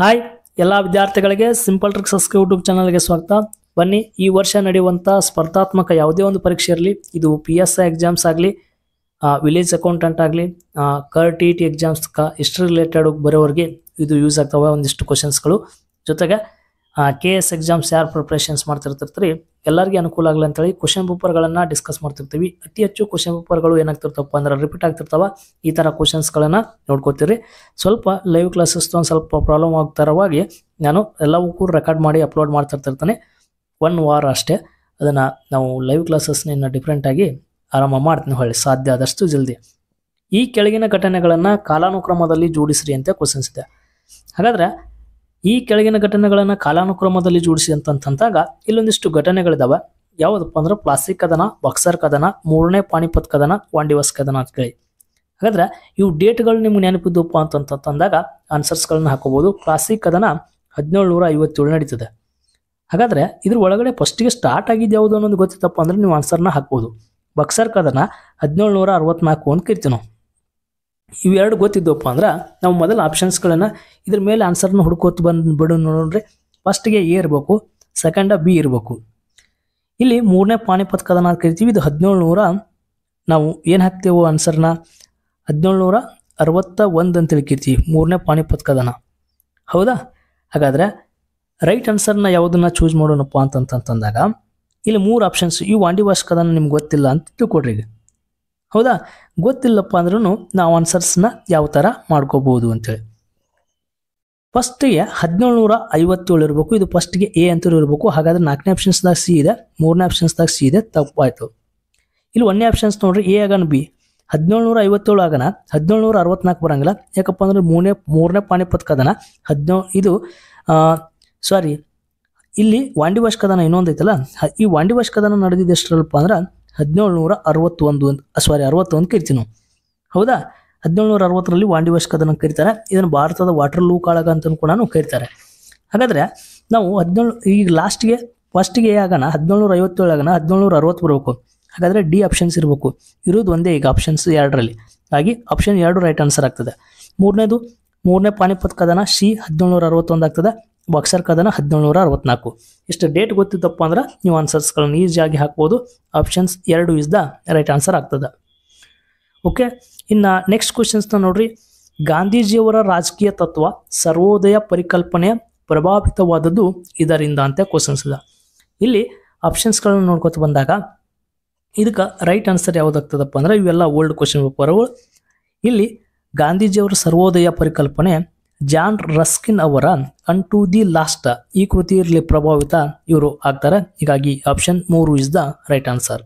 hi ಎಲ್ಲ ವಿದ್ಯಾರ್ಥಿಗಳಿಗೆ simple tricks S K YouTube ಚಾನಲ್ಗೆ ಸ್ವಾಗತ ಬನ್ನಿ ಈ ವರ್ಷ ನಡೆಯುವಂಥ ಸ್ಪರ್ಧಾತ್ಮಕ ಯಾವುದೇ ಒಂದು ಪರೀಕ್ಷೆ ಇರಲಿ ಇದು ಪಿ ಎಸ್ ಐ ಎಕ್ಸಾಮ್ಸ್ ಆಗಲಿ ವಿಲೇಜ್ ಅಕೌಂಟೆಂಟ್ ಆಗಲಿ ಕರ್ ಟಿ ಟಿ ಎಕ್ಸಾಮ್ಸ್ ಹಿಸ್ಟ್ರಿ ರಿಲೇಟೆಡ್ ಬರೋರಿಗೆ ಇದು ಯೂಸ್ ಆಗ್ತವೆ ಒಂದಿಷ್ಟು ಕ್ವಶನ್ಸ್ಗಳು ಜೊತೆಗೆ ಕೆ ಎಸ್ ಎಕ್ಸಾಮ್ಸ್ ಯಾರು ಪ್ರಿಪ್ರೇಷನ್ಸ್ ಮಾಡ್ತಿರ್ತಿರ್ತೀರಿ ಎಲ್ಲರಿಗೆ ಅನುಕೂಲ ಆಗಲಿ ಅಂತೇಳಿ ಕ್ವಶನ್ ಪೇಪರ್ಗಳನ್ನು ಡಿಸ್ಕಸ್ ಮಾಡ್ತಿರ್ತೀವಿ ಅತಿ ಹೆಚ್ಚು ಕ್ವಶನ್ ಪೇಪರ್ಗಳು ಏನಾಗ್ತಿರ್ತಪ್ಪ ಅಂದ್ರೆ ರಿಪೀಟ್ ಆಗ್ತಿರ್ತಾವ ಈ ಥರ ಕ್ವಶನ್ಸ್ಗಳನ್ನು ನೋಡ್ಕೋತೀರಿ ಸ್ವಲ್ಪ ಲೈವ್ ಕ್ಲಾಸಸ್ ಒಂದು ಸ್ವಲ್ಪ ಪ್ರಾಬ್ಲಮ್ ಆಗ್ತಾರವಾಗಿ ನಾನು ಎಲ್ಲವೂ ಕೂಡ ರೆಕಾರ್ಡ್ ಮಾಡಿ ಅಪ್ಲೋಡ್ ಮಾಡ್ತಿರ್ತಿರ್ತಾನೆ ಒನ್ ವಾರ್ ಅಷ್ಟೇ ಅದನ್ನು ನಾವು ಲೈವ್ ಕ್ಲಾಸಸ್ನ ಡಿಫ್ರೆಂಟಾಗಿ ಆರಾಮ ಮಾಡ್ತೀನಿ ಹೊಳ್ಳಿ ಸಾಧ್ಯ ಆದಷ್ಟು ಜಲ್ದಿ ಈ ಕೆಳಗಿನ ಘಟನೆಗಳನ್ನು ಕಾಲಾನುಕ್ರಮದಲ್ಲಿ ಜೋಡಿಸ್ರಿ ಅಂತ ಕ್ವಶನ್ಸ್ ಇದೆ ಹಾಗಾದರೆ ಈ ಕೆಳಗಿನ ಘಟನೆಗಳನ್ನು ಕಾಲಾನುಕ್ರಮದಲ್ಲಿ ಜೋಡಿಸಿ ಅಂತಂತಂದಾಗ ಇಲ್ಲೊಂದಿಷ್ಟು ಘಟನೆಗಳಿದಾವೆ ಯಾವುದಪ್ಪ ಅಂದ್ರೆ ಪ್ಲಾಸ್ಟಿಕ್ ಕದನ ಬಕ್ಸರ್ ಕದನ ಮೂರನೇ ಪಾಣಿಪತ್ ಕದನ ವಾಂಡಿವಾಸ್ ಕದನ ಅಂತ ಕೇಳಿ ಹಾಗಾದ್ರೆ ಇವು ಡೇಟ್ಗಳು ನಿಮ್ಗೆ ನೆನಪಿದ್ದಪ್ಪ ಅಂತಂತಂದಾಗ ಆನ್ಸರ್ಸ್ಗಳನ್ನ ಹಾಕೋಬಹುದು ಕ್ಲಾಸಿಕ್ ಕದನ ಹದಿನೇಳು ನೂರ ಐವತ್ತೇಳು ನಡೀತದೆ ಹಾಗಾದ್ರೆ ಇದ್ರ ಒಳಗಡೆ ಗೆ ಸ್ಟಾರ್ಟ್ ಆಗಿದ್ದು ಯಾವುದು ಅನ್ನೋದು ಗೊತ್ತಿತ್ತಪ್ಪ ಅಂದ್ರೆ ನೀವು ಆನ್ಸರ್ನ ಹಾಕ್ಬೋದು ಬಕ್ಸರ್ ಕದನ ಹದಿನೇಳು ನೂರ ಅರವತ್ನಾಲ್ಕು ಅಂತ ಕರಿತೀವಿ ನಾವು ಇವೆರಡು ಗೊತ್ತಿದ್ದವಪ್ಪ ಅಂದ್ರೆ ನಾವು ಮೊದಲು ಆಪ್ಷನ್ಸ್ಗಳನ್ನು ಇದ್ರ ಮೇಲೆ ಆನ್ಸರ್ನ ಹುಡ್ಕೋತ ಬಂದು ಬಿಡು ನೋಡ್ರಿ ಫಸ್ಟ್ಗೆ ಎ ಇರಬೇಕು ಸೆಕೆಂಡ ಬಿ ಇರಬೇಕು ಇಲ್ಲಿ ಮೂರನೇ ಪಾಣಿಪತ್ ಕದನ ಕರಿತೀವಿ ಇದು ಹದಿನೇಳು ನೂರ ನಾವು ಏನು ಹಾಕ್ತೇವೋ ಆನ್ಸರ್ನ ಹದಿನೇಳು ನೂರ ಅರವತ್ತ ಒಂದು ಅಂತ ತಿಳ್ಕಿರ್ತೀವಿ ಮೂರನೇ ಪಾಣಿಪತ್ ಕದನ ಹೌದಾ ಹಾಗಾದರೆ ರೈಟ್ ಆನ್ಸರ್ನ ಯಾವುದನ್ನ ಚೂಸ್ ಮಾಡೋಣಪ್ಪ ಅಂತಂತಂದಾಗ ಇಲ್ಲಿ ಮೂರು ಆಪ್ಷನ್ಸ್ ಈ ವಾಂಡಿ ಕದನ ನಿಮ್ಗೆ ಗೊತ್ತಿಲ್ಲ ಅಂತ ತಿಳ್ಕೊಡ್ರಿ ಈಗ ಹೌದಾ ಗೊತ್ತಿಲ್ಲಪ್ಪ ಅಂದ್ರೂ ನಾವು ಆನ್ಸರ್ಸ್ನ ಯಾವ ಥರ ಮಾಡ್ಕೋಬೋದು ಅಂತೇಳಿ ಫಸ್ಟಿಗೆ ಹದಿನೇಳು ನೂರ ಐವತ್ತೇಳು ಇರಬೇಕು ಇದು ಫಸ್ಟ್ಗೆ ಎ ಅಂತೂ ಇರಬೇಕು ಹಾಗಾದ್ರೆ ನಾಲ್ಕನೇ ಆಪ್ಷನ್ಸ್ದಾಗ ಸಿ ಇದೆ ಮೂರನೇ ಆಪ್ಷನ್ಸ್ದಾಗ ಸಿ ಇದೆ ತಪ್ಪಾಯಿತು ಇಲ್ಲಿ ಒಂದನೇ ಆಪ್ಷನ್ಸ್ ನೋಡ್ರಿ ಎ ಆಗನ ಬಿ ಹದಿನೇಳು ನೂರ ಐವತ್ತೇಳು ಆಗೋಣ ಹದಿನೇಳು ನೂರ ಅರವತ್ನಾಲ್ಕು ಬರೋಂಗಿಲ್ಲ ಯಾಕಪ್ಪ ಅಂದ್ರೆ ಮೂರನೇ ಮೂರನೇ ಪಾಣಿಪತ್ ಕದನ ಹದಿನೇಳು ಇದು ಸಾರಿ ಇಲ್ಲಿ ವಾಶ್ ಕದನ ಇನ್ನೊಂದು ಐತಲ್ಲ ಈ ವಾಶ್ ಕದನ ನಡೆದಿದ್ದು ಎಷ್ಟರಲ್ಲಪ್ಪ ಅಂದ್ರೆ ಹದಿನೇಳು ನೂರ ಅರವತ್ತೊಂದು ಅಂತ ಸಾರಿ ಅರವತ್ತೊಂದು ಕರಿತೀವಿ ನಾವು ಹೌದಾ ಹದಿನೇಳುನೂರ ಅರವತ್ತರಲ್ಲಿ ವಾಂಡಿವಶ್ ಕದನ ಕರೀತಾರೆ ಇದನ್ನು ಭಾರತದ ವಾಟರ್ ಲೂ ಕಾಳಗ ಅಂತ ಕೂಡ ಕರೀತಾರೆ ಹಾಗಾದರೆ ನಾವು ಹದಿನೇಳು ಈಗ ಲಾಸ್ಟ್ಗೆ ಫಸ್ಟ್ಗೆ ಆಗೋಣ ಹದಿನೇಳುನೂರ ಐವತ್ತೇಳು ಆಗೋಣ ಹದಿನೇಳುನೂರ ಅರವತ್ತು ಬರಬೇಕು ಹಾಗಾದರೆ ಡಿ ಆಪ್ಷನ್ಸ್ ಇರಬೇಕು ಇರೋದು ಒಂದೇ ಈಗ ಆಪ್ಷನ್ಸ್ ಎರಡರಲ್ಲಿ ಹಾಗಾಗಿ ಆಪ್ಷನ್ ಎರಡು ರೈಟ್ ಆನ್ಸರ್ ಆಗ್ತದೆ ಮೂರನೇದು ಮೂರನೇ ಪಾನಿಪತ್ ಕದನ ಸಿ ಹದಿನೇಳುನೂರ ಅರವತ್ತೊಂದು ಆಗ್ತದೆ ಬಾಕ್ಸರ್ ಕದನ ಹದಿನೇಳುನೂರ ಅರವತ್ನಾಲ್ಕು ಇಷ್ಟು ಡೇಟ್ ಗೊತ್ತಿದ್ದಪ್ಪ ಅಂದ್ರೆ ನೀವು ಆನ್ಸರ್ಸ್ಗಳನ್ನು ಈಸಿಯಾಗಿ ಹಾಕ್ಬೋದು ಆಪ್ಷನ್ಸ್ ಎರಡು ಇಸ್ ದ ರೈಟ್ ಆನ್ಸರ್ ಆಗ್ತದೆ ಓಕೆ ಇನ್ನು ನೆಕ್ಸ್ಟ್ ಕ್ವಶನ್ಸ್ನ ನೋಡ್ರಿ ಗಾಂಧೀಜಿಯವರ ರಾಜಕೀಯ ತತ್ವ ಸರ್ವೋದಯ ಪರಿಕಲ್ಪನೆ ಪ್ರಭಾವಿತವಾದದ್ದು ಇದರಿಂದ ಅಂತ ಕ್ವಶನ್ಸ್ ಇದೆ ಇಲ್ಲಿ ಆಪ್ಷನ್ಸ್ಗಳನ್ನು ನೋಡ್ಕೊತ ಬಂದಾಗ ಇದಕ್ಕೆ ರೈಟ್ ಆನ್ಸರ್ ಯಾವುದಾಗ್ತದಪ್ಪ ಅಂದ್ರೆ ಇವೆಲ್ಲ ಓಲ್ಡ್ ಕ್ವಶನ್ ಪೇಪರ್ಗಳು ಇಲ್ಲಿ ಗಾಂಧೀಜಿಯವರ ಸರ್ವೋದಯ ಪರಿಕಲ್ಪನೆ ಜಾನ್ ರಸ್ಕಿನ್ ಅವರ ಅನ್ ಟು ದಿ ಲಾಸ್ಟ್ ಈ ಕೃತಿಯಲ್ಲಿ ಪ್ರಭಾವಿತ ಇವರು ಆಗ್ತಾರೆ ಹೀಗಾಗಿ ಆಪ್ಷನ್ ಮೂರು is the right answer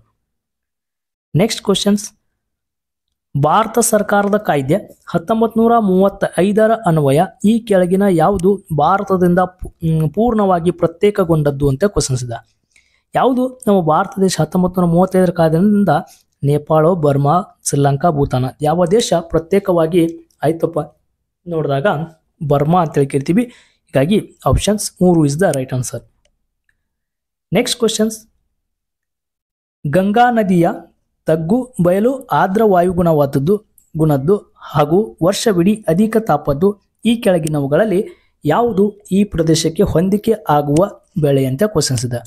next questions ಭಾರತ ಸರ್ಕಾರದ ಕಾಯ್ದೆ ಹತ್ತೊಂಬತ್ತು ನೂರ ಮೂವತ್ತ ಐದರ ಅನ್ವಯ ಈ ಕೆಳಗಿನ ಯಾವುದು ಭಾರತದಿಂದ ಪೂರ್ಣವಾಗಿ ಪ್ರತ್ಯೇಕಗೊಂಡದ್ದು ಅಂತ ಕ್ವಶನ್ಸ್ ಇದೆ ಯಾವುದು ನಮ್ಮ ಭಾರತ ದೇಶ ಹತ್ತೊಂಬತ್ತು ನೂರ ಮೂವತ್ತೈದರ ಕಾಯ್ದೆಯಿಂದ ನೇಪಾಳ ಬರ್ಮಾ ಶ್ರೀಲಂಕಾ ಭೂತಾನ ಯಾವ ದೇಶ ಪ್ರತ್ಯೇಕವಾಗಿ ಆಯ್ತಪ್ಪ ನೋಡಿದಾಗ ಬರ್ಮಾ ಅಂತೇಳಿ ಕೇಳ್ತೀವಿ ಹೀಗಾಗಿ ಆಪ್ಷನ್ಸ್ ಮೂರು is the right answer next questions Ganga ನದಿಯ ತಗ್ಗು ಬಯಲು ಆದ್ರ ವಾಯುಗುಣವಾದದ್ದು ಗುಣದ್ದು ಹಾಗೂ ವರ್ಷವಿಡೀ ಅಧಿಕ ತಾಪದ್ದು ಈ ಕೆಳಗಿನವುಗಳಲ್ಲಿ ಯಾವುದು ಈ ಪ್ರದೇಶಕ್ಕೆ ಹೊಂದಿಕೆ ಆಗುವ ಬೆಳೆ ಅಂತ ಕ್ವಶನ್ಸ್ ಇದೆ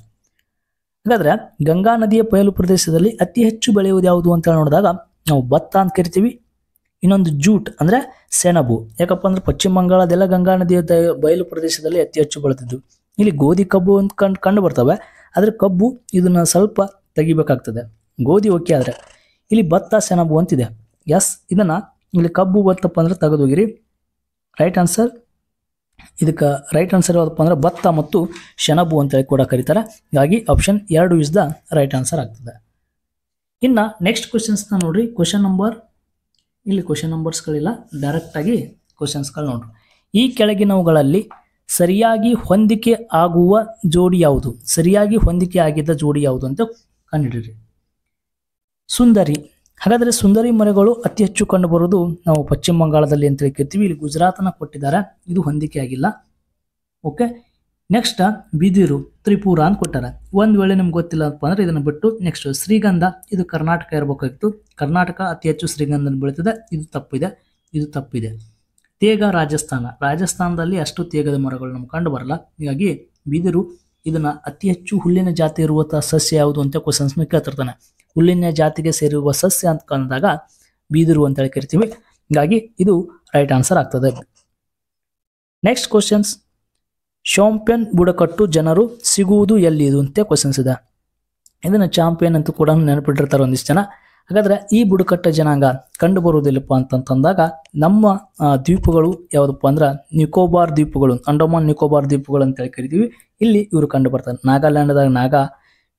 ಹಾಗಾದ್ರೆ ಗಂಗಾ ನದಿಯ ಬಯಲು ಪ್ರದೇಶದಲ್ಲಿ ಅತಿ ಹೆಚ್ಚು ಬೆಳೆಯುವುದು ಯಾವುದು ಅಂತ ನೋಡಿದಾಗ ನಾವು ಭತ್ತ ಅಂತ ಕರಿತೀವಿ ಇನ್ನೊಂದು ಜೂಟ್ ಅಂದರೆ ಸೆಣಬು ಯಾಕಪ್ಪ ಅಂದ್ರೆ ಪಶ್ಚಿಮ ಬಂಗಾಳದೆಲ್ಲ ಗಂಗಾ ನದಿಯ ಬಯಲು ಪ್ರದೇಶದಲ್ಲಿ ಅತಿ ಹೆಚ್ಚು ಬೆಳೆದಿದ್ದು ಇಲ್ಲಿ ಗೋಧಿ ಕಬ್ಬು ಅಂತ ಕಂಡು ಕಂಡು ಬರ್ತವೆ ಆದರೆ ಕಬ್ಬು ಇದನ್ನು ಸ್ವಲ್ಪ ತೆಗಿಬೇಕಾಗ್ತದೆ ಗೋಧಿ ಓಕೆ ಆದರೆ ಇಲ್ಲಿ ಭತ್ತ ಸೆಣಬು ಅಂತಿದೆ ಎಸ್ ಇದನ್ನು ಇಲ್ಲಿ ಕಬ್ಬು ಬತ್ತಪ್ಪ ಅಂದರೆ ತೆಗೆದೋಗಿರಿ ರೈಟ್ ಆನ್ಸರ್ ಇದಕ್ಕೆ ರೈಟ್ ಆನ್ಸರ್ ಯಾವುದಪ್ಪ ಅಂದ್ರೆ ಭತ್ತ ಮತ್ತು ಸೆಣಬು ಅಂತೇಳಿ ಕೂಡ ಕರೀತಾರೆ ಹೀಗಾಗಿ ಆಪ್ಷನ್ ಎರಡು ಇಸ್ ದ ರೈಟ್ ಆನ್ಸರ್ ಆಗ್ತದೆ ಇನ್ನು ನೆಕ್ಸ್ಟ್ ಕ್ವಶನ್ಸ್ನ ನೋಡ್ರಿ ಕ್ವಶನ್ ನಂಬರ್ ಇಲ್ಲಿ ಕ್ವಶನ್ ನಂಬರ್ಸ್ಗಳಿಲ್ಲ ಡೈರೆಕ್ಟಾಗಿ ಕ್ವಶನ್ಸ್ಗಳು ನೋಡ್ರಿ ಈ ಕೆಳಗಿನವುಗಳಲ್ಲಿ ಸರಿಯಾಗಿ ಹೊಂದಿಕೆ ಆಗುವ ಜೋಡಿ ಯಾವುದು ಸರಿಯಾಗಿ ಹೊಂದಿಕೆ ಆಗಿದ್ದ ಜೋಡಿ ಯಾವುದು ಅಂತ ಕಂಡುಹಿಡಿರಿ ಸುಂದರಿ ಹಾಗಾದರೆ ಸುಂದರಿ ಮರಗಳು ಅತಿ ಹೆಚ್ಚು ಕಂಡುಬರುವುದು ನಾವು ಪಶ್ಚಿಮ ಬಂಗಾಳದಲ್ಲಿ ಅಂತ ಕೇಳ್ತೀವಿ ಇಲ್ಲಿ ಗುಜರಾತನ ಕೊಟ್ಟಿದ್ದಾರೆ ಇದು ಹೊಂದಿಕೆ ಆಗಿಲ್ಲ ಓಕೆ ನೆಕ್ಸ್ಟ್ ಬಿದಿರು ತ್ರಿಪುರ ಅಂತ ಕೊಟ್ಟಾರ ಒಂದು ವೇಳೆ ನಿಮ್ಗೆ ಗೊತ್ತಿಲ್ಲ ಅಂತ ಅಂದ್ರೆ ಇದನ್ನ ಬಿಟ್ಟು ನೆಕ್ಸ್ಟ್ ಶ್ರೀಗಂಧ ಇದು ಕರ್ನಾಟಕ ಇರಬೇಕಾಗಿತ್ತು ಕರ್ನಾಟಕ ಅತಿ ಹೆಚ್ಚು ಶ್ರೀಗಂಧನ ಬೆಳೀತದೆ ಇದು ತಪ್ಪಿದೆ ಇದು ತಪ್ಪಿದೆ ತೇಗ ರಾಜಸ್ಥಾನ ರಾಜಸ್ಥಾನದಲ್ಲಿ ಅಷ್ಟು ತೇಗದ ಮರಗಳು ನಮ್ಗೆ ಕಂಡು ಬರಲ್ಲ ಹೀಗಾಗಿ ಬಿದಿರು ಇದನ್ನ ಅತಿ ಹೆಚ್ಚು ಹುಲ್ಲಿನ ಜಾತಿ ಇರುವಂಥ ಸಸ್ಯ ಯಾವುದು ಅಂತ ಕ್ವಶನ್ಸ್ನ ಕೇಳ್ತಿರ್ತಾನೆ ಹುಲ್ಲಿನ ಜಾತಿಗೆ ಸೇರಿರುವ ಸಸ್ಯ ಅಂತ ಕಂದಾಗ ಬೀದಿರು ಅಂತ ಹೇಳಿ ಕರಿತೀವಿ ಹೀಗಾಗಿ ಇದು ರೈಟ್ ಆನ್ಸರ್ ಆಗ್ತದೆ ನೆಕ್ಸ್ಟ್ ಕ್ವಶನ್ಸ್ ಶಾಂಪಿಯನ್ ಬುಡಕಟ್ಟು ಜನರು ಸಿಗುವುದು ಎಲ್ಲಿದು ಅಂತ ಕ್ವಶನ್ಸ್ ಇದೆ ಇದನ್ನು ಚಾಂಪಿಯನ್ ಅಂತ ಕೂಡ ನೆನಪಿಟ್ಟಿರ್ತಾರೆ ಒಂದಿಷ್ಟು ಜನ ಹಾಗಾದರೆ ಈ ಬುಡಕಟ್ಟ ಜನಾಂಗ ಕಂಡು ಬರುವುದಿಲ್ಲಪ್ಪ ಅಂತಂತಂದಾಗ ನಮ್ಮ ದ್ವೀಪಗಳು ಯಾವುದಪ್ಪ ಅಂದ್ರೆ ನಿಕೋಬಾರ್ ದ್ವೀಪಗಳು ಅಂಡಮಾನ್ ನಿಕೋಬಾರ್ ದ್ವೀಪಗಳು ಅಂತೇಳಿ ಕರಿತೀವಿ ಇಲ್ಲಿ ಇವರು ಕಂಡು ಬರ್ತಾರೆ ನಾಗಾಲ್ಯಾಂಡ್ದಾಗ ನಾಗಾ